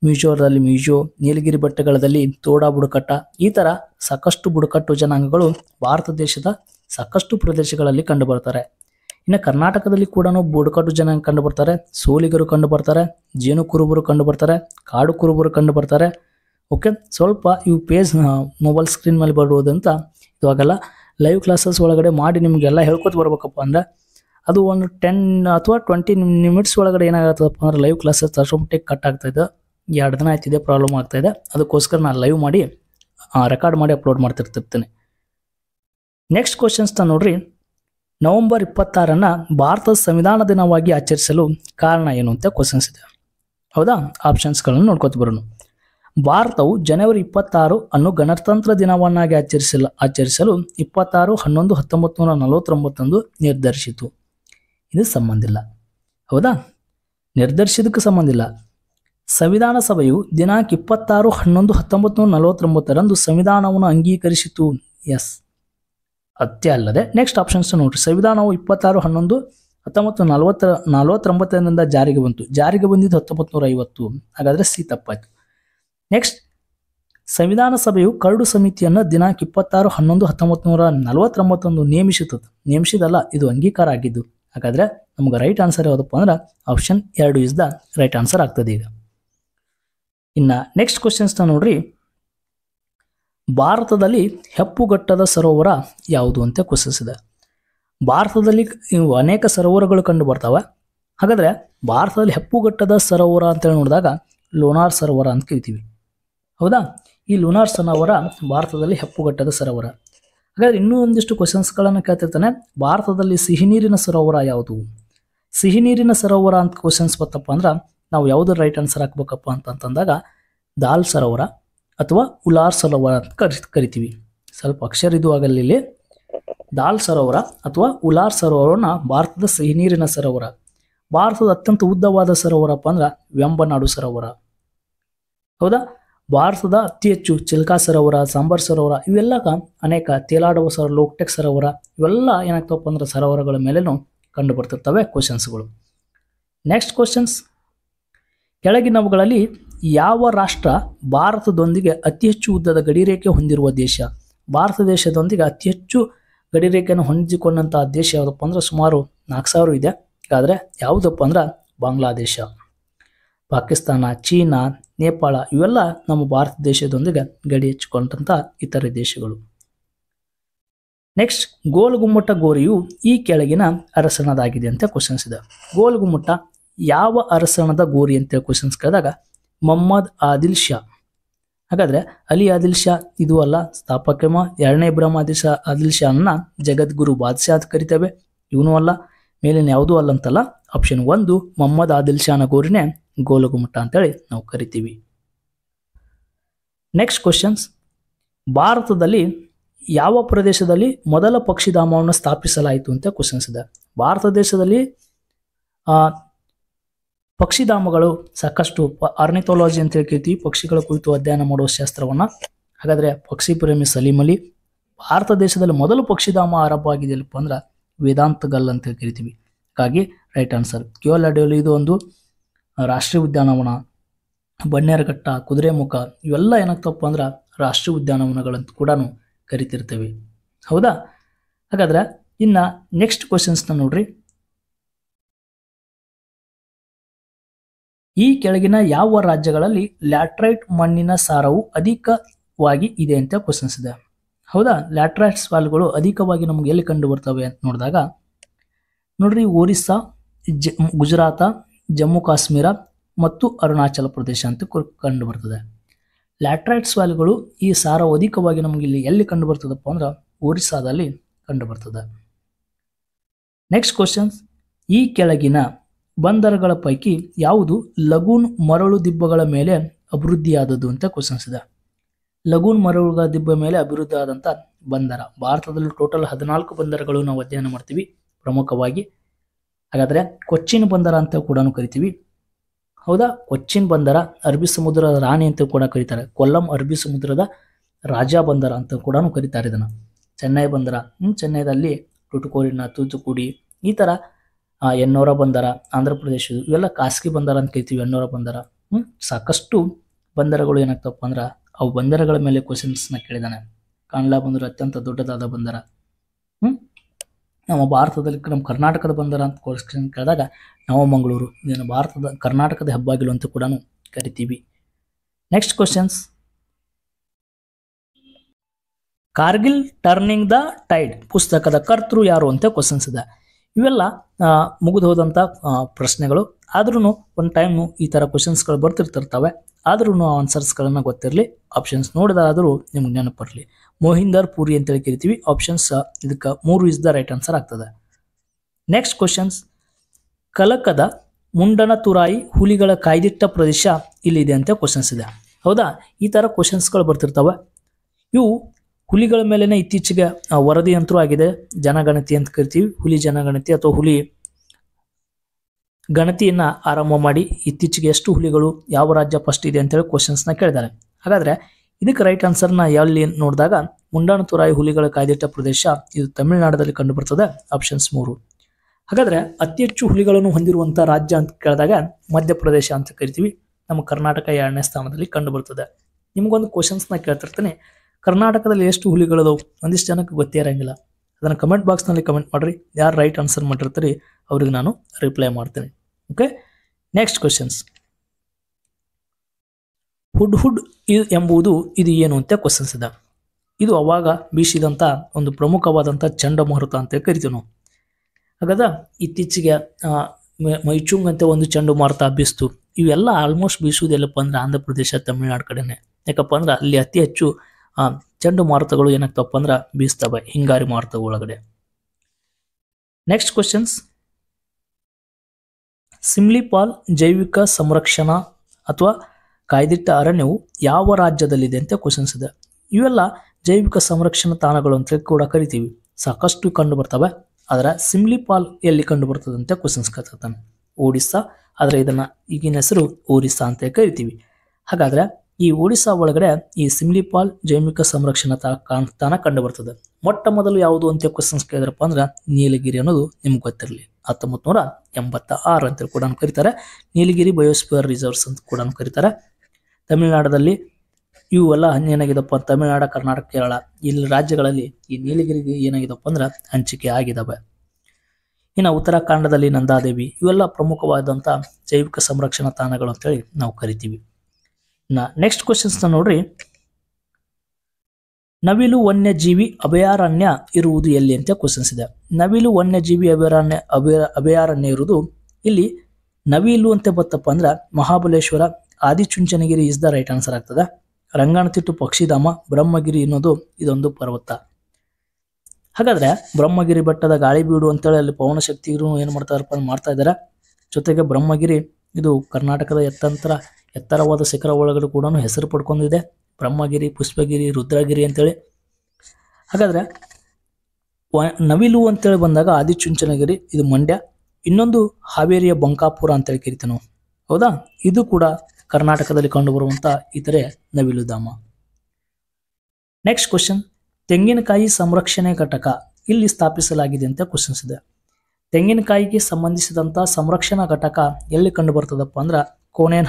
ಮಿಜೋರದಲ್ಲಿ ಮಿಜೋ ನೀಲಗಿರಿ ಬೆಟ್ಟಗಳಲ್ಲಿ ತೋಡಾ ಬುಡಕಟ್ಟ ಈ ಥರ ಸಾಕಷ್ಟು ಬುಡಕಟ್ಟು ಜನಾಂಗಗಳು ಭಾರತ ದೇಶದ ಸಾಕಷ್ಟು ಪ್ರದೇಶಗಳಲ್ಲಿ ಕಂಡುಬರ್ತಾರೆ ಇನ್ನು ಕರ್ನಾಟಕದಲ್ಲಿ ಕೂಡ ಬುಡಕಟ್ಟು ಜನ ಕಂಡು ಬರ್ತಾರೆ ಸೋಲಿಗರು ಕಂಡು ಬರ್ತಾರೆ ಜೇನು ಕುರುಬರು ಕಂಡು ಬರ್ತಾರೆ ಕಾಡು ಕುರುಬರು ಕಂಡು ಬರ್ತಾರೆ ಓಕೆ ಸ್ವಲ್ಪ ಇವು ಪೇಜ್ ಮೊಬೈಲ್ ಸ್ಕ್ರೀನ್ ಮೇಲೆ ಬರುವುದಂತ ಇವಾಗೆಲ್ಲ ಲೈವ್ ಕ್ಲಾಸಸ್ ಒಳಗಡೆ ಮಾಡಿ ನಿಮಗೆಲ್ಲ ಹೇಳ್ಕೊತ ಬರ್ಬೇಕಪ್ಪ ಅಂದರೆ ಅದು ಒಂದು ಟೆನ್ ಅಥವಾ ಟ್ವೆಂಟಿ ನಿಮಿಟ್ಸ್ ಒಳಗಡೆ ಏನಾಗತ್ತಪ್ಪ ಅಂದರೆ ಲೈವ್ ಕ್ಲಾಸಸ್ ತರ್ಸೋಮಟ್ಟಿಗೆ ಕಟ್ ಆಗ್ತಾಯಿದೆ ಎರಡು ದಿನ ಆಯ್ತಿದೆ ಪ್ರಾಬ್ಲಮ್ ಆಗ್ತಾಯಿದೆ ಅದಕ್ಕೋಸ್ಕರ ನಾನು ಲೈವ್ ಮಾಡಿ ರೆಕಾರ್ಡ್ ಮಾಡಿ ಅಪ್ಲೋಡ್ ಮಾಡ್ತಿರ್ತಿರ್ತೀನಿ ನೆಕ್ಸ್ಟ್ ಕ್ವಶನ್ಸ್ನ ನೋಡ್ರಿ ನವೆಂಬರ್ ಇಪ್ಪತ್ತಾರನ್ನು ಭಾರತದ ಸಂವಿಧಾನ ದಿನವಾಗಿ ಆಚರಿಸಲು ಕಾರಣ ಏನು ಅಂತ ಕ್ವಶನ್ಸ್ ಇದೆ ಹೌದಾ ಆಪ್ಷನ್ಸ್ಗಳನ್ನು ನೋಡ್ಕೊತ ಬರೋಣ ಭಾರತವು ಜನವರಿ ಇಪ್ಪತ್ತಾರು ಅನ್ನು ಗಣತಂತ್ರ ದಿನವನ್ನಾಗಿ ಆಚರಿಸಲು ಆಚರಿಸಲು ಇಪ್ಪತ್ತಾರು ಹನ್ನೊಂದು ಹತ್ತೊಂಬತ್ತು ನೂರ ನಲವತ್ತೊಂಬತ್ತೊಂದು ನಿರ್ಧರಿಸಿತು ಇದು ಸಂಬಂಧಿಲ್ಲ ಹೌದಾ ನಿರ್ಧರಿಸಿದಕ್ಕೆ ಸಂಬಂಧಿಲ್ಲ ಸಂವಿಧಾನ ಸಭೆಯು ದಿನಾಂಕ ಇಪ್ಪತ್ತಾರು ಹನ್ನೊಂದು ಹತ್ತೊಂಬತ್ತು ನೂರ ನಲವತ್ತೊಂಬತ್ತರಂದು ಸಂವಿಧಾನವನ್ನು ಅಂಗೀಕರಿಸಿತು ಎಸ್ ಅತ್ಯ ಅಲ್ಲದೆ ನೆಕ್ಸ್ಟ್ ಆಪ್ಷನ್ಸ್ ನೋಡಿರಿ ಸಂವಿಧಾನವು ಇಪ್ಪತ್ತಾರು ಹನ್ನೊಂದು ಹತ್ತೊಂಬತ್ತು ನಲವತ್ತರ ನಲವತ್ತೊಂಬತ್ತರಿಂದ ಜಾರಿಗೆ ಬಂತು ಜಾರಿಗೆ ಬಂದಿದ್ದು ಹತ್ತೊಂಬತ್ತು ನೂರ ಐವತ್ತು ಹಾಗಾದರೆ ಸಿ ತಪ್ಪಾಯಿತು ನೆಕ್ಸ್ಟ್ ಸಂವಿಧಾನ ಸಭೆಯು ಕರಡು ಸಮಿತಿಯನ್ನು ದಿನಾಂಕ ಇಪ್ಪತ್ತಾರು ಹನ್ನೊಂದು ಹತ್ತೊಂಬತ್ತು ನೂರ ನಲವತ್ತೊಂಬತ್ತೊಂದು ನೇಮಿಸಿತು ನೇಮಿಸಿದಲ್ಲ ಇದು ಅಂಗೀಕಾರ ಆಗಿದ್ದು ಹಾಗಾದರೆ ನಮ್ಗೆ ರೈಟ್ ಆನ್ಸರ್ ಯಾವುದಪ್ಪ ಅಂದ್ರೆ ಆಪ್ಷನ್ ಎರಡು ಇಸ್ ದ ರೈಟ್ ಆನ್ಸರ್ ಆಗ್ತದೆ ಈಗ ಇನ್ನು ನೆಕ್ಸ್ಟ್ ಕ್ವಶನ್ಸ್ನ ನೋಡ್ರಿ ಭಾರತದಲ್ಲಿ ಹೆಪ್ಪುಗಟ್ಟದ ಸರೋವರ ಯಾವುದು ಅಂತ ಇದೆ ಭಾರತದಲ್ಲಿ ಅನೇಕ ಸರೋವರಗಳು ಕಂಡು ಬರ್ತವೆ ಹಾಗಾದರೆ ಭಾರತದಲ್ಲಿ ಹೆಪ್ಪುಗಟ್ಟದ ಸರೋವರ ಅಂತೇಳಿ ನೋಡಿದಾಗ ಲೋನಾರ್ ಸರೋವರ ಅಂತ ಕೇಳ್ತೀವಿ ಹೌದಾ ಈ ಲೋನಾರ್ ಸರೋವರ ಭಾರತದಲ್ಲಿ ಹೆಪ್ಪುಗಟ್ಟದ ಸರೋವರ ಹಾಗಾದರೆ ಇನ್ನೂ ಒಂದಿಷ್ಟು ಕ್ವಶನ್ಸ್ಗಳನ್ನು ಕೇಳ್ತಿರ್ತಾನೆ ಭಾರತದಲ್ಲಿ ಸಿಹಿನೀರಿನ ಸರೋವರ ಯಾವುದು ಸಿಹಿನೀರಿನ ಸರೋವರ ಅಂತ ಕ್ವಶನ್ಸ್ ಬತ್ತಪ್ಪ ಅಂದ್ರೆ ನಾವು ಯಾವುದು ರೈಟ್ ಆನ್ಸರ್ ಹಾಕ್ಬೇಕಪ್ಪ ಅಂತಂತಂದಾಗ ದಾಲ್ ಸರೋವರ ಅಥವಾ ಉಲಾರ್ ಸರೋವರ ಅಂತ ಕರಿ ಕರಿತೀವಿ ಸ್ವಲ್ಪ ಅಕ್ಷರ ಇದು ಆಗಲಿಲ್ಲೇ ದಾಲ್ ಸರೋವರ ಅಥವಾ ಉಲಾರ್ ಸರೋವರನ ಭಾರತದ ನೀರಿನ ಸರೋವರ ಭಾರತದ ಅತ್ಯಂತ ಉದ್ದವಾದ ಸರೋವರಪ್ಪ ಅಂದ್ರೆ ವೆಂಬನಾಡು ಸರೋವರ ಹೌದಾ ಭಾರತದ ಅತಿ ಹೆಚ್ಚು ಚಿಲ್ಕಾ ಸರೋವರ ಸಾಂಬಾರ್ ಸರೋವರ ಇವೆಲ್ಲ ಅನೇಕ ತೇಲಾಡುವ ಸರೋವರ ಲೋಕ್ಟೆಕ್ ಸರೋವರ ಇವೆಲ್ಲ ಏನಾಗ್ತಪ್ಪ ಅಂದ್ರೆ ಸರೋವರಗಳ ಮೇಲೆನೂ ಕಂಡು ಬರ್ತಿರ್ತವೆ ಕ್ವಶನ್ಸ್ಗಳು ನೆಕ್ಸ್ಟ್ ಕ್ವಶನ್ಸ್ ಕೆಳಗಿನವುಗಳಲ್ಲಿ ಯಾವ ರಾಷ್ಟ್ರ ಭಾರತದೊಂದಿಗೆ ಅತಿ ಹೆಚ್ಚು ಉದ್ದದ ಗಡಿ ರೇಖೆ ಹೊಂದಿರುವ ದೇಶ ಭಾರತ ದೇಶದೊಂದಿಗೆ ಅತಿ ಹೆಚ್ಚು ಗಡಿ ರೇಖೆಯನ್ನು ಹೊಂದಿಕೊಂಡಂತಹ ದೇಶ ಯಾವುದಪ್ಪ ಅಂದ್ರೆ ಸುಮಾರು ನಾಲ್ಕು ಸಾವಿರ ಇದೆ ಆದರೆ ಯಾವುದಪ್ಪ ಅಂದ್ರೆ ಬಾಂಗ್ಲಾದೇಶ ಪಾಕಿಸ್ತಾನ ಚೀನಾ ನೇಪಾಳ ಇವೆಲ್ಲ ನಮ್ಮ ಭಾರತ ದೇಶದೊಂದಿಗೆ ಗಡಿ ಹಚ್ಚಿಕೊಂಡಂಥ ಇತರೆ ದೇಶಗಳು ನೆಕ್ಸ್ಟ್ ಗೋಲ್ಗುಮ್ಮಟ ಗೋರಿಯು ಈ ಕೆಳಗಿನ ಅರಸನದಾಗಿದೆ ಅಂತ ಕ್ವಶನ್ಸ್ ಇದೆ ಗೋಲಗುಮ್ಮಟ ಯಾವ ಅರಸನದ ಗೋರಿ ಅಂತ ಕ್ವಶನ್ಸ್ ಕೇಳಿದಾಗ ಮೊಹಮ್ಮದ್ ಆದಿಲ್ ಶಾ ಹಾಗಾದರೆ ಅಲಿ ಆದಿಲ್ ಶಾ ಇದು ಅಲ್ಲ ಸ್ಥಾಪಕಮ ಎರಡನೇ ಬ್ರಹ್ಮ ಆದಿಲ್ ಶಾ ಆದಿಲ್ ಶಾ ಅನ್ನ ಜಗದ್ಗುರು ಬಾದ್ಶಾ ಅಂತ ಕರಿತೇವೆ ಇವನು ಅಲ್ಲ ಮೇಲಿನ ಯಾವುದೂ ಅಲ್ಲ ಅಂತಲ್ಲ ಆಪ್ಷನ್ ಒಂದು ಮೊಹಮ್ಮದ್ ಆದಿಲ್ ಶಾನ ಗೋರಿನೇ ಗೋಲಗುಮಟ ಅಂತೇಳಿ ನಾವು ಕರಿತೀವಿ ನೆಕ್ಸ್ಟ್ ಕ್ವಶನ್ಸ್ ಭಾರತದಲ್ಲಿ ಯಾವ ಪ್ರದೇಶದಲ್ಲಿ ಮೊದಲ ಪಕ್ಷಿಧಾಮವನ್ನು ಸ್ಥಾಪಿಸಲಾಯಿತು ಅಂತ ಕ್ವಶನ್ಸ್ ಇದೆ ಭಾರತ ದೇಶದಲ್ಲಿ ಪಕ್ಷಿಧಾಮಗಳು ಸಾಕಷ್ಟು ಆರ್ನಿಥೋಲಾಜಿ ಅಂತ ಹೇಳ್ತೀವಿ ಪಕ್ಷಿಗಳ ಕುರಿತು ಅಧ್ಯಯನ ಮಾಡುವ ಶಾಸ್ತ್ರವನ್ನು ಹಾಗಾದರೆ ಪಕ್ಷಿ ಪ್ರೇಮಿ ಸಲೀಮ್ ಅಲಿ ಭಾರತ ದೇಶದಲ್ಲಿ ಮೊದಲು ಪಕ್ಷಿಧಾಮ ಆರಂಭ ಆಗಿದೆಯಲ್ಲಪ್ಪ ಅಂದ್ರೆ ಗಲ್ ಅಂತ ಕರಿತೀವಿ ಹಾಗಾಗಿ ರೈಟ್ ಆನ್ಸರ್ ಕ್ಯೋಲ್ ಇದು ಒಂದು ರಾಷ್ಟ್ರೀಯ ಉದ್ಯಾನವನ ಬನ್ನೇರಘಟ್ಟ ಕುದುರೆಮುಖ ಇವೆಲ್ಲ ಏನಾಗ್ತಪ್ಪ ಅಂದ್ರೆ ರಾಷ್ಟ್ರೀಯ ಉದ್ಯಾನವನಗಳಂತ ಕೂಡ ಕರಿತಿರ್ತೇವೆ ಹೌದಾ ಹಾಗಾದ್ರೆ ಇನ್ನು ನೆಕ್ಸ್ಟ್ ಕ್ವಶನ್ಸ್ನ ನೋಡ್ರಿ ಈ ಕೆಳಗಿನ ಯಾವ ರಾಜ್ಯಗಳಲ್ಲಿ ಲ್ಯಾಟ್ರೈಟ್ ಮಣ್ಣಿನ ಸಾರವು ಅಧಿಕವಾಗಿ ಇದೆ ಅಂತ ಕ್ವಶನ್ಸ್ ಇದೆ ಹೌದಾ ಲ್ಯಾಟ್ರೈಟ್ ಸಾಲ್ಗಳು ಅಧಿಕವಾಗಿ ನಮ್ಗೆ ಎಲ್ಲಿ ಕಂಡು ಬರ್ತವೆ ಅಂತ ನೋಡಿದಾಗ ನೋಡ್ರಿ ಒರಿಸ್ಸಾ ಜ ಗುಜರಾತ ಜಮ್ಮು ಕಾಶ್ಮೀರ ಮತ್ತು ಅರುಣಾಚಲ ಪ್ರದೇಶ ಅಂತ ಕಂಡು ಬರ್ತದೆ ಲ್ಯಾಟ್ರೈಟ್ ಸಾಲ್ಗಳು ಈ ಸಾರ ಅಧಿಕವಾಗಿ ನಮ್ಗೆ ಇಲ್ಲಿ ಎಲ್ಲಿ ಕಂಡು ಬರ್ತದಪ್ಪ ಅಂದ್ರೆ ಒರಿಸ್ಸಾದಲ್ಲಿ ಕಂಡು ಬರ್ತದೆ ನೆಕ್ಸ್ಟ್ ಕ್ವಶನ್ಸ್ ಈ ಕೆಳಗಿನ ಬಂದರಗಳ ಪೈಕಿ ಯಾವುದು ಲಗೂನ್ ಮರಳು ದಿಬ್ಬಗಳ ಮೇಲೆ ಅಭಿವೃದ್ಧಿಯಾದದ್ದು ಅಂತ ಕ್ವಶನ್ಸ್ ಇದೆ ಲಗೂನ್ ಮರಳುಗಳ ದಿಬ್ಬ ಮೇಲೆ ಅಭಿವೃದ್ಧಿ ಆದಂಥ ಬಂದರ ಭಾರತದಲ್ಲಿ ಟೋಟಲ್ ಹದಿನಾಲ್ಕು ಬಂದರಗಳು ನಾವು ಅಧ್ಯಯನ ಮಾಡ್ತೀವಿ ಪ್ರಮುಖವಾಗಿ ಹಾಗಾದರೆ ಕೊಚ್ಚಿನ್ ಬಂದರ ಅಂತ ಕೂಡ ಕರಿತೀವಿ ಹೌದಾ ಕೊಚ್ಚಿನ್ ಬಂದರ ಅರಬ್ಬಿ ಸಮುದ್ರದ ರಾಣಿ ಅಂತ ಕೂಡ ಕರೀತಾರೆ ಕೊಲ್ಲಂ ಅರಬ್ಬಿ ಸಮುದ್ರದ ರಾಜ ಬಂದರ ಅಂತ ಕೂಡ ಕರೀತಾರೆ ಇದನ್ನು ಚೆನ್ನೈ ಬಂದರ ಚೆನ್ನೈದಲ್ಲಿ ಟುಟುಕೋರಿನ ತೂತುಕುಡಿ ಈ ಥರ ಎನ್ನೋರ ಬಂದರ ಆಂಧ್ರ ಪ್ರದೇಶ ಇವೆಲ್ಲ ಖಾಸಗಿ ಬಂದರ ಅಂತ ಕರಿತೀವಿ ಎನ್ನೋರ ಬಂದರ ಹ್ಞೂ ಸಾಕಷ್ಟು ಬಂದರಗಳು ಏನಾಗ್ತಪ್ಪ ಅಂದ್ರೆ ಅವು ಬಂದರಗಳ ಮೇಲೆ ನ ಕೇಳಿದಾನೆ ಕಾಣ್ಲಾ ಬಂದರು ಅತ್ಯಂತ ದೊಡ್ಡದಾದ ಬಂದರ ಹ್ಞೂ ನಮ್ಮ ಭಾರತದಲ್ಲಿ ನಮ್ಮ ಕರ್ನಾಟಕದ ಬಂದರ ಅಂತ ಕ್ವಶನ್ ಕೇಳಿದಾಗ ಮಂಗಳೂರು ಇದನ್ನು ಭಾರತದ ಕರ್ನಾಟಕದ ಹಬ್ಬಾಗಿಲು ಅಂತ ಕೂಡ ಕರಿತೀವಿ next questions Kargil turning the tide ಪುಸ್ತಕದ ಕರ್ತೃ ಯಾರು ಅಂತ ಕ್ವಶನ್ಸ್ ಇದೆ ಇವೆಲ್ಲ ಮುಗಿದು ಹೋದಂಥ ಪ್ರಶ್ನೆಗಳು ಆದ್ರೂ ಒಂದು ಟೈಮು ಈ ಥರ ಕ್ವಶನ್ಸ್ಗಳು ಬರ್ತಿರ್ತಿರ್ತವೆ ಆದ್ರೂ ಆನ್ಸರ್ಸ್ಗಳನ್ನು ಗೊತ್ತಿರಲಿ ಆಪ್ಷನ್ಸ್ ನೋಡಿದಾದರೂ ನಿಮ್ಗೆ ನೆನಪಿರಲಿ ಮೋಹಿಂದರ್ ಪೂರಿ ಅಂತೇಳಿ ಕರಿತೀವಿ ಆಪ್ಷನ್ಸ್ ಇದಕ್ಕೆ ಮೂರು ಇಸ್ ದ ರೈಟ್ ಆನ್ಸರ್ ಆಗ್ತದೆ ನೆಕ್ಸ್ಟ್ ಕ್ವಶನ್ಸ್ ಕಲಕದ ಮುಂಡನ ತುರಾಯಿ ಹುಲಿಗಳ ಕಾಯ್ದಿಟ್ಟ ಪ್ರದೇಶ ಇಲ್ಲಿದೆ ಅಂತ ಕ್ವಶನ್ಸ್ ಇದೆ ಹೌದಾ ಈ ಥರ ಕ್ವಶನ್ಸ್ಗಳು ಬರ್ತಿರ್ತವೆ ಇವು ಹುಲಿಗಳ ಮೇಲೇ ಇತ್ತೀಚೆಗೆ ವರದಿ ಅಂತರೂ ಆಗಿದೆ ಜನಗಣತಿ ಅಂತ ಕರಿತೀವಿ ಹುಲಿ ಜನಗಣತಿ ಅಥವಾ ಹುಲಿ ಗಣತಿಯನ್ನ ಆರಂಭ ಮಾಡಿ ಇತ್ತೀಚೆಗೆ ಎಷ್ಟು ಹುಲಿಗಳು ಯಾವ ರಾಜ್ಯ ಫಸ್ಟ್ ಇದೆ ಅಂತೇಳಿ ಕ್ವಶನ್ಸ್ನ ಕೇಳಿದ್ದಾರೆ ಹಾಗಾದ್ರೆ ಇದಕ್ಕೆ ರೈಟ್ ಆನ್ಸರ್ನ ಎಲ್ಲಿ ನೋಡಿದಾಗ ತುರಾಯಿ ಹುಲಿಗಳ ಕಾಯ್ದಿಟ್ಟ ಪ್ರದೇಶ ಇದು ತಮಿಳುನಾಡದಲ್ಲಿ ಬರ್ತದೆ ಆಪ್ಷನ್ಸ್ ಮೂರು ಹಾಗಾದ್ರೆ ಅತಿ ಹೆಚ್ಚು ಹುಲಿಗಳನ್ನು ಹೊಂದಿರುವಂಥ ರಾಜ್ಯ ಅಂತ ಕೇಳಿದಾಗ ಮಧ್ಯಪ್ರದೇಶ ಅಂತ ಕರಿತೀವಿ ನಮ್ಮ ಕರ್ನಾಟಕ ಎರಡನೇ ಸ್ಥಾನದಲ್ಲಿ ಕಂಡುಬರ್ತದೆ ನಿಮಗೊಂದು ಕ್ವಶನ್ಸ್ನ ಕೇಳ್ತಿರ್ತೇನೆ ಕರ್ನಾಟಕದಲ್ಲಿ ಎಷ್ಟು ಹುಲಿಗಳದವು ಒಂದಿಷ್ಟು ಜನಕ್ಕೆ ಗೊತ್ತೇ ಇರೋಂಗಿಲ್ಲ ಅದನ್ನು ಕಮೆಂಟ್ ಬಾಕ್ಸ್ನಲ್ಲಿ ಕಮೆಂಟ್ ಮಾಡಿರಿ ಯಾರು ರೈಟ್ ಆನ್ಸರ್ ಮಾಡಿರ್ತೀರಿ ಅವ್ರಿಗೆ ನಾನು ರಿಪ್ಲೈ ಮಾಡ್ತೀನಿ okay next questions Hudhud ಎಂಬುದು ಇದು ಏನು ಅಂತ ಕ್ವಶನ್ಸ್ ಇದೆ ಇದು ಅವಾಗ ಬೀಸಿದಂಥ ಒಂದು ಪ್ರಮುಖವಾದಂಥ ಚಂಡಮಾರುತ ಅಂತ ಕರಿತೀವಿ ನಾವು ಹಾಗಾದ ಇತ್ತೀಚೆಗೆ ಮೈಚುಂಗ್ ಅಂತ ಒಂದು ಚಂಡಮಾರುತ ಬೀಸ್ತು ಇವೆಲ್ಲ ಆಲ್ಮೋಸ್ಟ್ ಬೀಸೋದೆಲ್ಲಪ್ಪ ಅಂದ್ರೆ ಆಂಧ್ರ ಪ್ರದೇಶ ತಮಿಳ್ನಾಡು ಕಡೆನೆ ಯಾಕಪ್ಪ ಅಂದ್ರೆ ಅಲ್ಲಿ ಅತಿ ಹೆಚ್ಚು ಆ ಚಂಡು ಮಾರುತಗಳು ಏನಾಗ್ತಪ್ಪ ಅಂದ್ರೆ ಬೀಸ್ತವೆ ಹಿಂಗಾರಿ ಮಾರುತ ಒಳಗಡೆ ನೆಕ್ಸ್ಟ್ ಕ್ವಶನ್ಸ್ ಸಿಮ್ಲಿಪಾಲ್ ಜೈವಿಕ ಸಂರಕ್ಷಣಾ ಅಥವಾ ಕಾಯ್ದಿಟ್ಟ ಅರಣ್ಯವು ಯಾವ ರಾಜ್ಯದಲ್ಲಿದೆ ಅಂತ ಕ್ವಶನ್ಸ್ ಇದೆ ಇವೆಲ್ಲ ಜೈವಿಕ ಸಂರಕ್ಷಣಾ ತಾಣಗಳು ಅಂತ ಕೂಡ ಕರಿತೀವಿ ಸಾಕಷ್ಟು ಕಂಡು ಬರ್ತವೆ ಆದರೆ ಸಿಮ್ಲಿಪಾಲ್ ಎಲ್ಲಿ ಕಂಡು ಬರ್ತದೆ ಅಂತ ಕ್ವಶನ್ಸ್ ಕರ್ತಾನೆ ಒಡಿಸ್ಸಾ ಆದರೆ ಇದನ್ನು ಈಗಿನ ಹೆಸರು ಒರಿಸ್ಸಾ ಅಂತ ಕರಿತೀವಿ ಹಾಗಾದರೆ ಈ ಒಡಿಶಾ ಒಳಗಡೆ ಈ ಸಿಮ್ಲಿಪಾಲ್ ಜೈವಿಕ ಸಂರಕ್ಷಣಾ ತಾಣ ಕಂಡು ಬರ್ತದೆ ಮೊಟ್ಟ ಮೊದಲು ಯಾವುದು ಅಂತ ಕ್ವಶನ್ಸ್ ಕೇಳಿದ್ರಪ್ಪ ಅಂದ್ರೆ ನೀಲಗಿರಿ ಅನ್ನೋದು ನಿಮ್ಗೆ ಗೊತ್ತಿರಲಿ ಹತ್ತೊಂಬತ್ತು ನೂರ ಎಂಬತ್ತ ಆರು ಅಂತ ಕೂಡ ಕರೀತಾರೆ ನೀಲಗಿರಿ ಬಯೋಸ್ಪಿಯರ್ ರಿಸರ್ವ್ಸ್ ಅಂತ ಕೂಡ ಕರೀತಾರೆ ತಮಿಳುನಾಡದಲ್ಲಿ ಇವೆಲ್ಲ ಏನಾಗಿದಪ್ಪ ತಮಿಳುನಾಡ ಕರ್ನಾಟಕ ಕೇರಳ ಇಲ್ಲಿ ರಾಜ್ಯಗಳಲ್ಲಿ ಈ ನೀಲಗಿರಿಗೆ ಏನಾಗಿದಪ್ಪ ಅಂದ್ರೆ ಹಂಚಿಕೆ ಆಗಿದ್ದಾವೆ ಇನ್ನು ಉತ್ತರಾಖಂಡದಲ್ಲಿ ನಂದಾದೇವಿ ಇವೆಲ್ಲ ಪ್ರಮುಖವಾದಂಥ ಜೈವಿಕ ಸಂರಕ್ಷಣಾ ತಾಣಗಳು ಅಂತೇಳಿ ನಾವು ಕರಿತೀವಿ ನೆಕ್ಸ್ಟ್ ಕ್ವಶನ್ಸ್ನ ನೋಡ್ರಿ ನವಿಲು ವನ್ಯಜೀವಿ ಅಭಯಾರಣ್ಯ ಇರುವುದು ಎಲ್ಲಿ ಅಂತ ಕ್ವಶನ್ಸ್ ಇದೆ ನವಿಲು ವನ್ಯಜೀವಿ ಅಭಯಾರಣ್ಯ ಅಭಯ ಅಭಯಾರಣ್ಯ ಇರುವುದು ಇಲ್ಲಿ ನವಿಲು ಅಂತ ಬತ್ತಪ್ಪ ಅಂದ್ರೆ Mahabaleshwara Adichunchanagiri is the right answer ಆಗ್ತದೆ ರಂಗಾಣತಿಟ್ಟು ಪಕ್ಷಿಧಾಮ ಬ್ರಹ್ಮಗಿರಿ ಅನ್ನೋದು ಇದೊಂದು ಪರ್ವತ ಹಾಗಾದ್ರೆ ಬ್ರಹ್ಮಗಿರಿ ಬೆಟ್ಟದ ಗಾಳಿ ಬೀಡು ಅಂತೇಳಿ ಅಲ್ಲಿ ಪವನ ಶಕ್ತಿಗರು ಏನು ಮಾಡ್ತಾರಪ್ಪ ಮಾಡ್ತಾ ಇದ್ದಾರೆ ಜೊತೆಗೆ ಬ್ರಹ್ಮಗಿರಿ ಇದು ಕರ್ನಾಟಕದ ಎತ್ತಂತರ ಎತ್ತರವಾದ ಶಿಖರ ಒಳಗಡೆ ಕೂಡ ಹೆಸರು ಪಡ್ಕೊಂಡಿದೆ ಬ್ರಹ್ಮಗಿರಿ ಪುಷ್ಪಗಿರಿ ರುದ್ರಗಿರಿ ಅಂತೇಳಿ ಹಾಗಾದರೆ ನವಿಲು ಅಂತೇಳಿ ಬಂದಾಗ ಆದಿಚುಂಚನಗಿರಿ ಇದು ಮಂಡ್ಯ ಇನ್ನೊಂದು ಹಾವೇರಿಯ ಬಂಕಾಪುರ ಅಂತೇಳಿ ಹೇಳಿ ನಾವು ಹೌದಾ ಇದು ಕೂಡ ಕರ್ನಾಟಕದಲ್ಲಿ ಕಂಡುಬರುವಂಥ ಇತರೆ ನವಿಲು ಧಾಮ ನೆಕ್ಸ್ಟ್ ಕ್ವಶನ್ ತೆಂಗಿನಕಾಯಿ ಸಂರಕ್ಷಣೆ ಘಟಕ ಇಲ್ಲಿ ಸ್ಥಾಪಿಸಲಾಗಿದೆ ಅಂತ ಕ್ವಶನ್ಸ್ ಇದೆ ತೆಂಗಿನಕಾಯಿಗೆ ಸಂಬಂಧಿಸಿದಂಥ ಸಂರಕ್ಷಣಾ ಘಟಕ ಎಲ್ಲಿ ಕಂಡು ಬರ್ತದಪ್ಪ ಅಂದ್ರೆ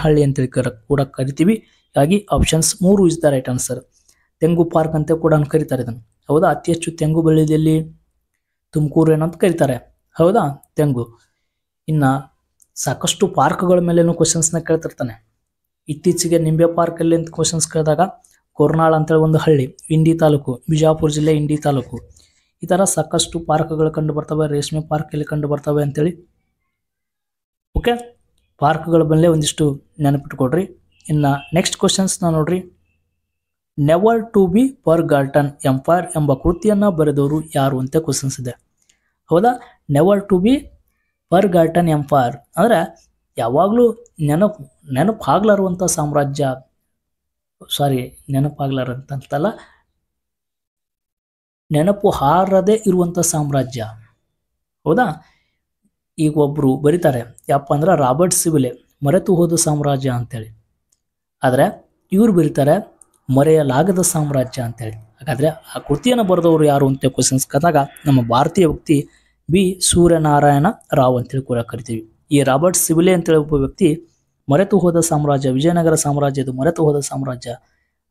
ಹಳ್ಳಿ ಅಂತೇಳಿ ಕೂಡ ಕರಿತೀವಿ ಹಾಗಾಗಿ ಆಪ್ಷನ್ಸ್ ಮೂರು ಇಸ್ ದ ರೈಟ್ ಆನ್ಸರ್ ತೆಂಗು ಪಾರ್ಕ್ ಅಂತ ಕೂಡ ಕರೀತಾರೆ ಇದನ್ನು ಹೌದಾ ಅತಿ ಹೆಚ್ಚು ತೆಂಗು ಬೆಳೆದಲ್ಲಿ ತುಮಕೂರು ಏನಂತ ಕರೀತಾರೆ ಹೌದಾ ತೆಂಗು ಇನ್ನು ಸಾಕಷ್ಟು ಪಾರ್ಕ್ಗಳ ಮೇಲೇನು ಕ್ವಶನ್ಸ್ನ ಕೇಳ್ತಿರ್ತಾನೆ ಇತ್ತೀಚೆಗೆ ನಿಂಬೆ ಪಾರ್ಕಲ್ಲಿ ಅಂತ ಕ್ವಶನ್ಸ್ ಕೇಳಿದಾಗ ಕೊರ್ನಾಳ್ ಅಂತೇಳಿ ಒಂದು ಹಳ್ಳಿ ಇಂಡಿ ತಾಲೂಕು ಬಿಜಾಪುರ ಜಿಲ್ಲೆ ಇಂಡಿ ತಾಲೂಕು ಈ ಥರ ಸಾಕಷ್ಟು ಪಾರ್ಕ್ಗಳು ಕಂಡು ಬರ್ತವೆ ರೇಷ್ಮೆ ಪಾರ್ಕಲ್ಲಿ ಕಂಡು ಬರ್ತವೆ ಅಂತೇಳಿ ಓಕೆ ಪಾರ್ಕ್ಗಳ ಮೇಲೆ ಒಂದಿಷ್ಟು ನೆನಪಿಟ್ಕೊಡ್ರಿ ಇನ್ನು ನೆಕ್ಸ್ಟ್ ಕ್ವಶನ್ಸ್ನ ನೋಡ್ರಿ never to be forgotten empire ಎಂಬ ಕೃತಿಯನ್ನು ಬರೆದವರು ಯಾರು ಅಂತ ಕ್ವಶನ್ಸ್ ಇದೆ ಹೌದಾ never to be forgotten empire ಅಂದರೆ ಯಾವಾಗಲೂ ನೆನಪು ನೆನಪು ಆಗ್ಲಾರುವಂಥ ಸಾಮ್ರಾಜ್ಯ ಸಾರಿ ನೆನಪಾಗ್ಲಾರಂತಲ್ಲ ನೆನಪು ಹಾರದೇ ಇರುವಂಥ ಸಾಮ್ರಾಜ್ಯ ಹೌದಾ ಈಗ ಒಬ್ಬರು ಬರೀತಾರೆ ಯಪ್ಪ ಅಂದ್ರೆ ರಾಬರ್ಟ್ ಸಿವಿಲೆ ಮರೆತು ಹೋದ ಸಾಮ್ರಾಜ್ಯ ಅಂತೇಳಿ ಆದರೆ ಇವ್ರು ಬರೀತಾರೆ ಮರೆಯಲಾಗದ ಸಾಮ್ರಾಜ್ಯ ಅಂತೇಳಿ ಹಾಗಾದರೆ ಆ ಕೃತಿಯನ್ನು ಬರೆದವರು ಯಾರು ಅಂತ ಕ್ವಶನ್ಸ್ ಕಂದಾಗ ನಮ್ಮ ಭಾರತೀಯ ವ್ಯಕ್ತಿ ಬಿ ಸೂರ್ಯನಾರಾಯಣ ರಾವ್ ಅಂತೇಳಿ ಕೂಡ ಕರಿತೀವಿ ಈ ರಾಬರ್ಟ್ ಸಿವಿಲೆ ಅಂತೇಳಿ ಒಬ್ಬ ವ್ಯಕ್ತಿ ಮರೆತು ಹೋದ ಸಾಮ್ರಾಜ್ಯ ವಿಜಯನಗರ ಸಾಮ್ರಾಜ್ಯ ಅದು ಮರೆತು ಹೋದ ಸಾಮ್ರಾಜ್ಯ